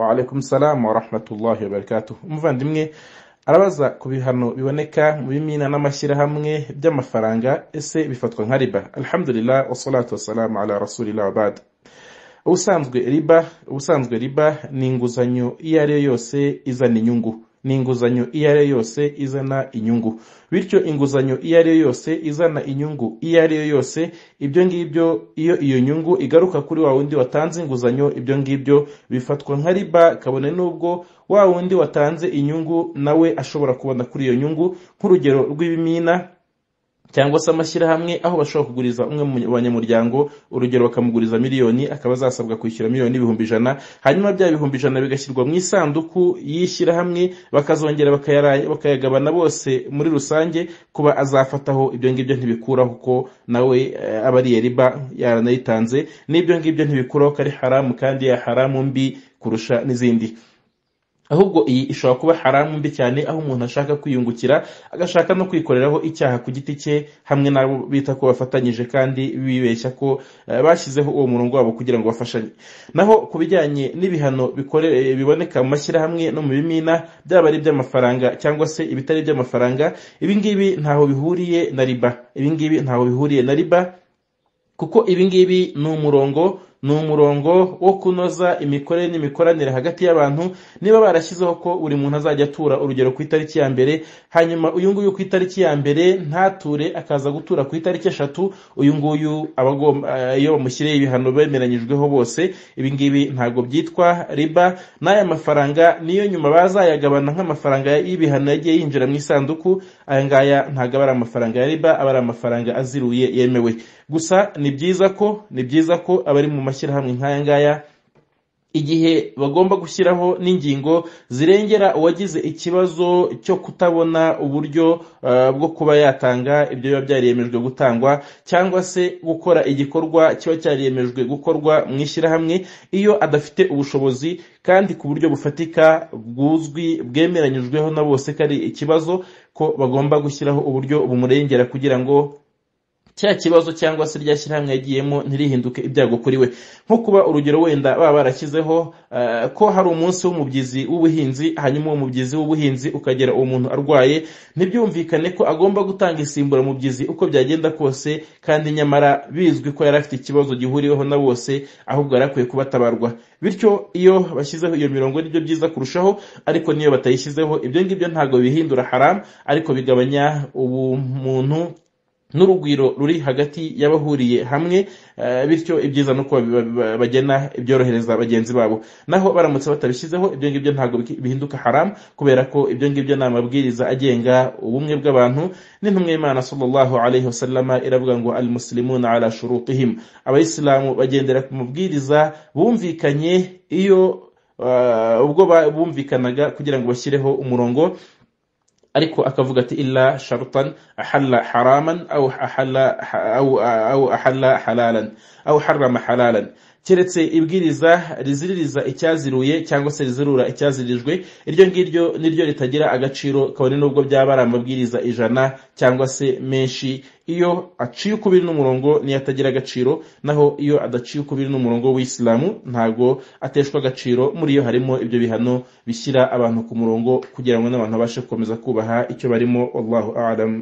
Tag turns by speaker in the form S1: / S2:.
S1: wa alaikum wa rahmatullahi wa barakatuh umuvandimwe arabaza ku bihano biboneka mu bimina n'amashyirahamwe by'amafaranga ese bifatwa nka riba alhamdulillah wasalatu wasalamu ala rasulillah wabad ubusanzwe riba ubusanzwe riba ni inguzanyo iyo ari yo yose izana inyungu ni inguzanyo iyo ari yo yose izana inyungu bityo inguzanyo iyo ari yo yose izana inyungu iyo ari yo yose ibyo ngibyo iyo iyo nyungu igaruka kuri wa wundi watanze inguzanyo ibyo ngibyo bifatwa nka riba kabone n'ubwo wa wundi watanze inyungu nawe ashobora kubona kuri iyo nyungu nk'urugero rw'ibimina cyangwa se amashyirahamwe aho bashobora kuguriza umwe mu banyamuryango urugero bakamuguriza miliyoni akaba azasabwa kwishyura miliyoni n'ibihumbi ijana hanyuma bya bihumbi ijana bigashyirwa mu isanduku y'ishyirahamwe bakazongera bakayagabana bose muri rusange kuba azafataho ibyo ngibyo ntibikuraho kuko nawe eh, aba ariye riba yaranayitanze n'ibyo ngibyo ntibikuraho ko ari haramu kandi ya haramu mbi kurusha n'izindi ahubwo iyi ishobora kuba haramu mbi cyane aho umuntu ashaka kwiyungukira agashaka no kwikoreraho icyaha ku giti cye hamwe n'abo bita ko bafatanyije kandi bibeshya ko eh, bashyizeho uwo murongo wabo kugira ngo bafashanye naho ku bijyanye n'ibihano biboneka mu mashyirahamwe no mu bimina byaba ari iby'amafaranga cyangwa se ibitari iby'amafaranga ibingibi ntaho bihuriye na riba ibingibi ntaho bihuriye na riba kuko ibingibi ni umurongo ni umurongo wo kunoza imikorere n'imikoranire hagati y'abantu niba barashyizeho ko buri muntu azajya atura urugero ku itariki ya mbere hanyuma uyu nguyu ku itariki ya mbere ntature akaza gutura ku itariki eshatu uyu nguyu aba eh, iyo bamushyiriyeho ibihano bemeranyijweho bose ibi ngibi ntabwo byitwa riba n'aya mafaranga niyo nyuma bazayagabana nk'amafaranga y'ibihano yagiye yinjira mu isanduku aya ngaya ntabwo aba ari amafaranga ya riba aba ari amafaranga aziruye yemewe gusa ni byiza ko ni byiza ko abari mu amashyirahamwe nk'aya ngaya igihe bagomba gushyiraho n'ingingo zirengera uwagize ikibazo cyo kutabona uburyo eh, bwo kuba yatanga ibyo biba byariyemejwe gutangwa cyangwa se gukora igikorwa kiba cyariyemejwe gukorwa mu ishyirahamwe iyo adafite ubushobozi kandi ku buryo bufatika bwuzwi bwemeranyijweho na bose ko ari ikibazo ko bagomba gushyiraho uburyo bumurengera kugira ngo cya kibazo cyangwa se rya shyirahamwe yagiyemo ntirihinduke ibyago kuri we nko kuba urugero wenda baba barashyizeho eh, ko hari umunsi w'umubyizi w'ubuhinzi hanyuma uwo mubyizi w'ubuhinzi ukagera uwo muntu arwaye ntibyumvikane ko agomba gutanga isimbura mubyizi uko byagenda kose kandi nyamara bizwi ko yari afite ikibazo gihuriweho na bose ahubwo yari akwiye kubatabarwa bityo iyo bashyizeho iyo mirongo nibyo byiza kurushaho ariko niyo batayishyizeho ibyo ngibyo ntabwo bihindura haramu ariko bigabanya ubumuntu n'urugwiro ruri hagati y'abahuriye hamwe eh, bityo ibyiza uko bagena ibyorohereza bagenzi babo naho baramutse batabishyizeho ibyo ngibyo ntabwo bihinduka haramu kubera ko ibyo ngibyo ni amabwiriza agenga ubumwe bw'abantu n'intumwa y'imana sallallahu alaihi sallama iravuga ngo al muslimuna na shurutihim abayisilamu bagendera ku mabwiriza bumvikanye iyo eh, ubwo bumvikanaga kugira ngo bashyireho umurongo ariko akavuga ati illa sharutan ahalla haraman aw ahalla aw aw ahalla halalan aw harrama halalan keretse ibwiriza riziririza icyaziruye cyangwa se rizerura icyazirijwe iryo ngiryo niryo ritagira agaciro kabone n'ubwo byaba ari amabwiriza ijana cyangwa se menshi iyo aciye ukubiri n'umurongo niyo atagira agaciro naho iyo adaciye ukubiri n'umurongo w'isilamu ntago ateshwa agaciro muri yo harimo ibyo bihano bishyira abantu ku murongo kugira ngo n'abantu babashe gukomeza kubaha icyo barimo Allahu a'lam